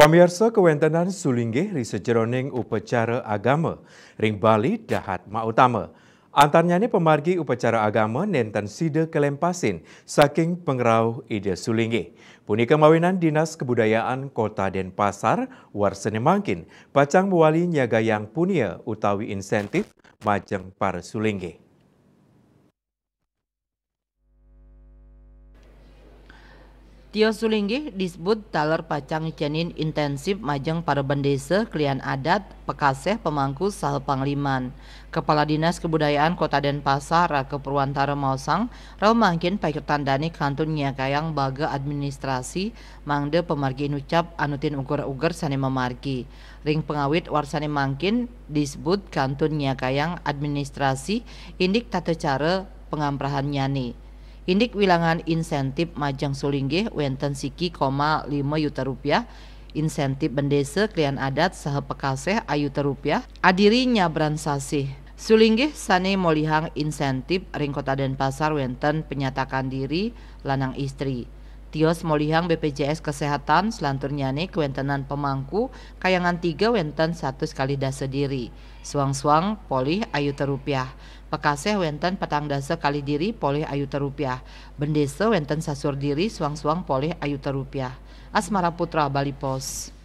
Pamirsa kewentenan sulinggih ri sejeroning upacara agama ring Bali dahat mautama. Antarnya ini pemargi upacara agama nenten sida kelempasin saking pengerau ide sulinggih. Puni kemawinan Dinas Kebudayaan Kota Denpasar warsene mangkin pacang mewali nyaga yang punia utawi insentif majeng para sulinggih. Tio Sulingih disebut taler pacang cenin intensif majeng para bendesa klien adat Pekaseh Pemangku Sal Pangliman. Kepala Dinas Kebudayaan Kota Denpasar Raka Purwantara Mausang rau mangkin tandani kantun nyakayang baga administrasi mangde pemargi inucap anutin uger ugur sani memargi. Ring pengawit warsani mangkin disebut kantun nyakayang administrasi indik tata cara pengamprahan nyani. Indik wilangan insentif majang sulinggih wenten siki koma lima juta rupiah insentif bendese klien adat sahe pekaseh ayuta rupiah adirinya sasih. Sulinggih sane molihang insentif ringkota dan Denpasar wenten penyatakan diri lanang istri. Tios molihang BPJS Kesehatan selanturnya ini kewentenan pemangku kayangan tiga wenten satu sekali dasa diri. Suang-suang polih ayu terupiah. Pekaseh wenten petang dasa kali diri polih ayu terupiah. Bendesa wenten sasur diri suang-suang polih ayu terupiah. Asmara Putra Bali Pos.